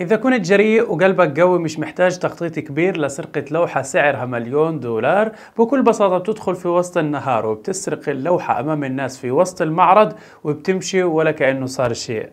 إذا كنت جريء وقلبك قوي مش محتاج تخطيط كبير لسرقة لوحة سعرها مليون دولار بكل بساطة بتدخل في وسط النهار وبتسرق اللوحة أمام الناس في وسط المعرض وبتمشي ولا كأنه صار شيء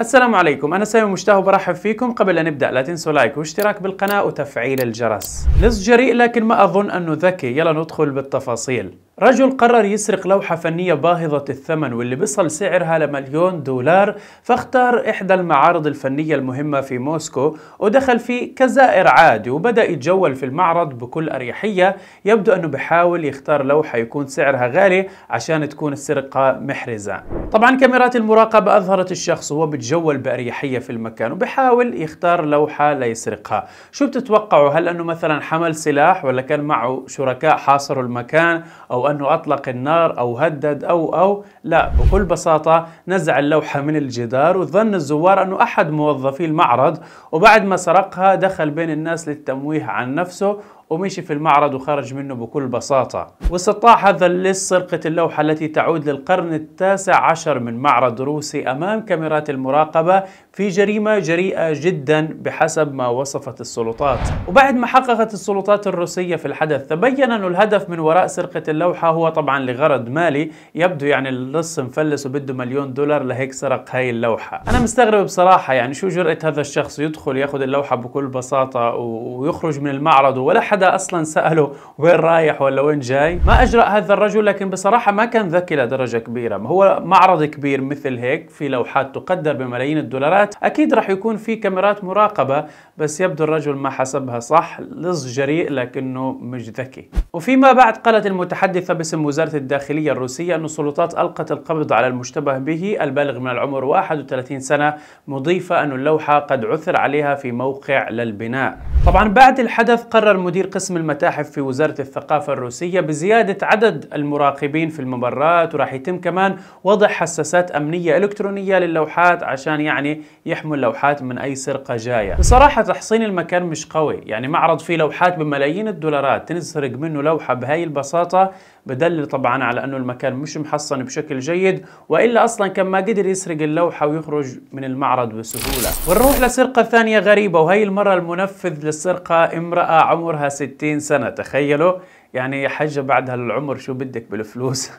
السلام عليكم أنا سامي مشتاق وبرحب فيكم قبل أن نبدأ لا تنسوا لايك واشتراك بالقناة وتفعيل الجرس لص جريء لكن ما أظن أنه ذكي يلا ندخل بالتفاصيل رجل قرر يسرق لوحة فنية باهظة الثمن واللي بصل سعرها لمليون دولار فاختار إحدى المعارض الفنية المهمة في موسكو ودخل فيه كزائر عادي وبدأ يتجول في المعرض بكل أريحية يبدو أنه بحاول يختار لوحة يكون سعرها غالي عشان تكون السرقة محرزة طبعا كاميرات المراقبة أظهرت الشخص وهو بتجول بأريحية في المكان وبحاول يختار لوحة ليسرقها شو بتتوقعوا هل أنه مثلا حمل سلاح ولا كان معه شركاء حاصروا المكان أو أو أنه أطلق النار أو هدد أو أو لا بكل بساطة نزع اللوحة من الجدار وظن الزوار أنه أحد موظفي المعرض وبعد ما سرقها دخل بين الناس للتمويه عن نفسه ومشي في المعرض وخرج منه بكل بساطة واستطاع هذا اللص سرقة اللوحة التي تعود للقرن التاسع عشر من معرض روسي أمام كاميرات المراقبة في جريمة جريئة جدا بحسب ما وصفت السلطات وبعد ما حققت السلطات الروسية في الحدث تبين أن الهدف من وراء سرقة اللوحة هو طبعا لغرض مالي يبدو يعني اللص مفلس وبده مليون دولار لهيك سرق هاي اللوحة أنا مستغرب بصراحة يعني شو جرأة هذا الشخص يدخل ياخذ اللوحة بكل بساطة ويخرج من المعرض ولا حد حدا اصلا ساله وين رايح ولا وين جاي ما اجرى هذا الرجل لكن بصراحه ما كان ذكي لدرجه كبيره هو معرض كبير مثل هيك في لوحات تقدر بملايين الدولارات اكيد راح يكون في كاميرات مراقبه بس يبدو الرجل ما حسبها صح لص جريء لكنه مش ذكي وفيما بعد قالت المتحدثه باسم وزاره الداخليه الروسيه ان السلطات القت القبض على المشتبه به البالغ من العمر 31 سنه مضيفه ان اللوحه قد عثر عليها في موقع للبناء طبعا بعد الحدث قرر مدير تدبير قسم المتاحف في وزارة الثقافة الروسية بزيادة عدد المراقبين في الممرات وراح يتم كمان وضع حساسات أمنية إلكترونية للوحات عشان يعني يحموا اللوحات من أي سرقة جاية بصراحة تحصين المكان مش قوي يعني معرض فيه لوحات بملايين الدولارات تنسرق منه لوحة بهاي البساطة بدل طبعا على انه المكان مش محصن بشكل جيد والا اصلا كان ما قدر يسرق اللوحه ويخرج من المعرض بسهوله ونروح لسرقه ثانيه غريبه وهي المره المنفذ للسرقه امراه عمرها 60 سنه تخيلوا يعني يا حجه بعد هالعمر شو بدك بالفلوس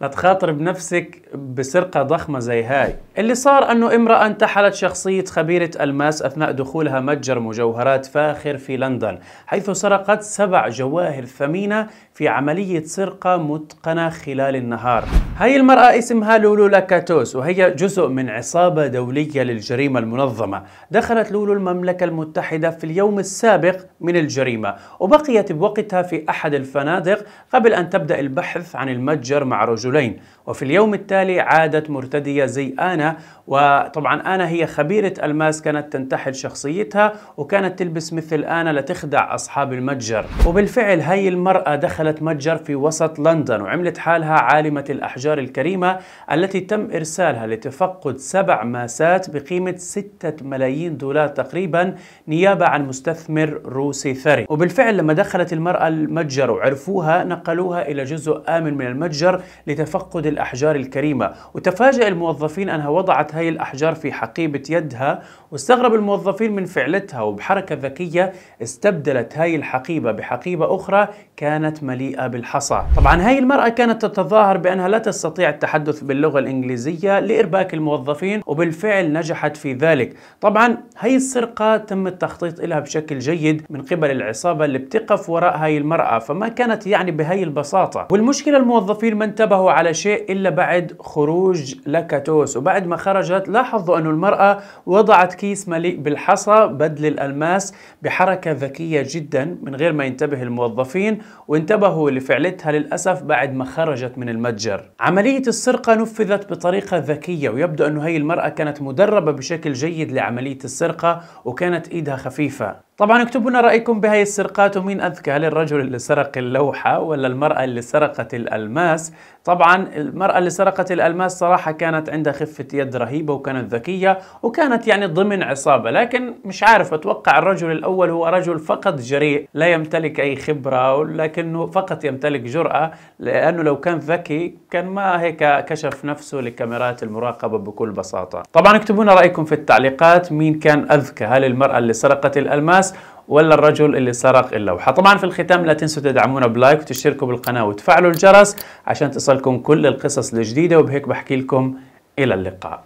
لا تخاطر بنفسك بسرقة ضخمة زي هاي اللي صار أنه امرأة انتحلت شخصية خبيرة ألماس أثناء دخولها متجر مجوهرات فاخر في لندن حيث سرقت سبع جواهر ثمينة في عملية سرقة متقنة خلال النهار هاي المرأة اسمها لولو لاكاتوس وهي جزء من عصابة دولية للجريمة المنظمة دخلت لولو المملكة المتحدة في اليوم السابق من الجريمة وبقيت بوقتها في أحد الفنادق قبل أن تبدأ البحث عن المتجر مع رجلين وفي اليوم التالي عادت مرتدية زي آنا وطبعا آنا هي خبيرة ألماس كانت تنتحل شخصيتها وكانت تلبس مثل آنا لتخدع أصحاب المتجر وبالفعل هاي المرأة دخلت متجر في وسط لندن وعملت حالها عالمة الأحجار الكريمة التي تم إرسالها لتفقد سبع ماسات بقيمة ستة ملايين دولار تقريبا نيابة عن مستثمر روسي ثري وبالفعل لما دخلت المرأة المتجر وعرفوها نقلوها إلى جزء آمن من المتجر لتفقد الأحجار الكريمة وتفاجأ الموظفين أنها وضعت هاي الأحجار في حقيبة يدها واستغرب الموظفين من فعلتها وبحركة ذكية استبدلت هاي الحقيبة بحقيبة أخرى كانت مليئة بالحصى طبعا هاي المرأة كانت تتظاهر بأنها لا تستطيع التحدث باللغة الإنجليزية لإرباك الموظفين وبالفعل نجحت في ذلك طبعا هاي السرقة تم التخطيط لها بشكل جيد من قبل العصابة اللي بتقف وراء هاي المرأة فما كانت يعني بهاي البساطة والمشكلة الموظفين ما انتبهوا على شيء إلا بعد خروج لاكاتوس وبعد ما خرجت لاحظوا أن المرأة وضعت كيس مليء بالحصى بدل الألماس بحركة ذكية جدا من غير ما ينتبه الموظفين وانتبهوا لفعلتها للأسف بعد ما خرجت من المتجر عملية السرقة نفذت بطريقة ذكية ويبدو أن هي المرأة كانت مدربة بشكل جيد لعملية السرقة وكانت إيدها خفيفة طبعا اكتبوا لنا رايكم بهاي السرقات ومين اذكى هل الرجل اللي سرق اللوحه ولا المراه اللي سرقت الالماس طبعا المراه اللي سرقت الالماس صراحه كانت عندها خفه يد رهيبه وكانت ذكيه وكانت يعني ضمن عصابه لكن مش عارف اتوقع الرجل الاول هو رجل فقط جريء لا يمتلك اي خبره لكنه فقط يمتلك جراه لانه لو كان ذكي كان ما هيك كشف نفسه لكاميرات المراقبه بكل بساطه طبعا اكتبوا لنا رايكم في التعليقات مين كان اذكى هل المراه اللي سرقت الالماس ولا الرجل اللي سرق اللوحة طبعا في الختام لا تنسوا تدعمونا بلايك وتشتركوا بالقناة وتفعلوا الجرس عشان تصلكم كل القصص الجديدة وبهيك بحكي لكم إلى اللقاء